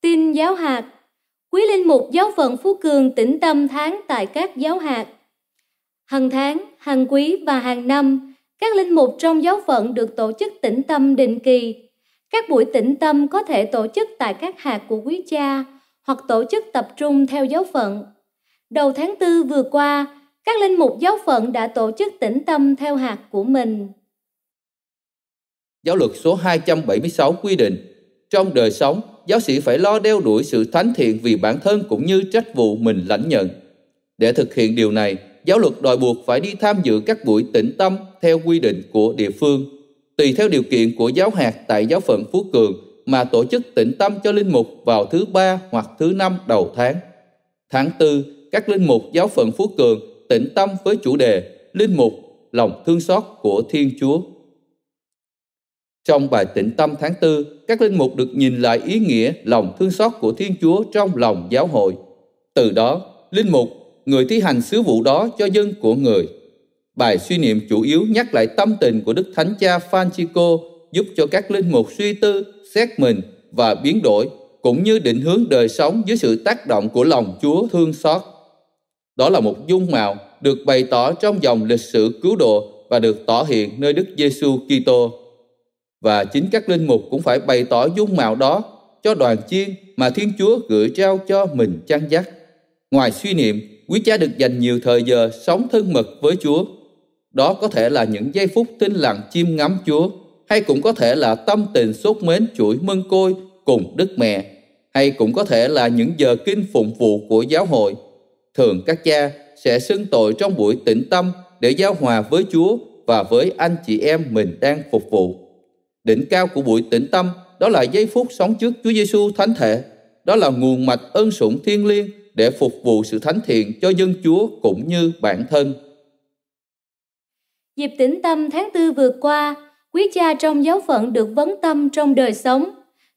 Tin giáo hạt Quý linh mục giáo phận Phú Cường tĩnh tâm tháng tại các giáo hạt. Hàng tháng, hàng quý và hàng năm, các linh mục trong giáo phận được tổ chức tĩnh tâm định kỳ. Các buổi tĩnh tâm có thể tổ chức tại các hạt của quý cha hoặc tổ chức tập trung theo giáo phận. Đầu tháng 4 vừa qua, các linh mục giáo phận đã tổ chức tĩnh tâm theo hạt của mình. Giáo luật số 276 quy định trong đời sống giáo sĩ phải lo đeo đuổi sự thánh thiện vì bản thân cũng như trách vụ mình lãnh nhận. Để thực hiện điều này, giáo luật đòi buộc phải đi tham dự các buổi tĩnh tâm theo quy định của địa phương. Tùy theo điều kiện của giáo hạt tại giáo phận Phú Cường mà tổ chức tĩnh tâm cho linh mục vào thứ ba hoặc thứ năm đầu tháng. Tháng tư, các linh mục giáo phận Phú Cường tĩnh tâm với chủ đề Linh mục, lòng thương xót của Thiên Chúa. Trong bài tịnh tâm tháng 4, các linh mục được nhìn lại ý nghĩa lòng thương xót của Thiên Chúa trong lòng giáo hội. Từ đó, linh mục, người thi hành sứ vụ đó cho dân của người. Bài suy niệm chủ yếu nhắc lại tâm tình của Đức Thánh Cha Francisco giúp cho các linh mục suy tư, xét mình và biến đổi, cũng như định hướng đời sống dưới sự tác động của lòng Chúa thương xót. Đó là một dung mạo được bày tỏ trong dòng lịch sử cứu độ và được tỏ hiện nơi Đức Giêsu Kitô. Và chính các linh mục cũng phải bày tỏ dung mạo đó cho đoàn chiên mà Thiên Chúa gửi trao cho mình trang dắt. Ngoài suy niệm, quý cha được dành nhiều thời giờ sống thân mật với Chúa. Đó có thể là những giây phút tinh lặng chiêm ngắm Chúa, hay cũng có thể là tâm tình sốt mến chuỗi mân côi cùng Đức Mẹ, hay cũng có thể là những giờ kinh phụng vụ của giáo hội. Thường các cha sẽ xưng tội trong buổi tĩnh tâm để giao hòa với Chúa và với anh chị em mình đang phục vụ. Đỉnh cao của buổi tĩnh tâm đó là giây phút sống trước Chúa Giêsu thánh thể, đó là nguồn mạch ân sủng thiêng liêng để phục vụ sự thánh thiện cho dân Chúa cũng như bản thân. Dịp tĩnh tâm tháng tư vừa qua, quý cha trong giáo phận được vấn tâm trong đời sống.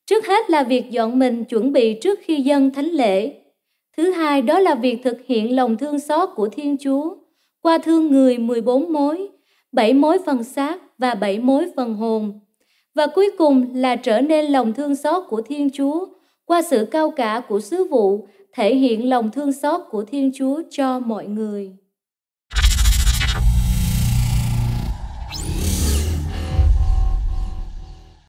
Trước hết là việc dọn mình chuẩn bị trước khi dân thánh lễ. Thứ hai đó là việc thực hiện lòng thương xót của Thiên Chúa qua thương người 14 mối, 7 mối phần xác và 7 mối phần hồn và cuối cùng là trở nên lòng thương xót của Thiên Chúa qua sự cao cả của sứ vụ thể hiện lòng thương xót của Thiên Chúa cho mọi người.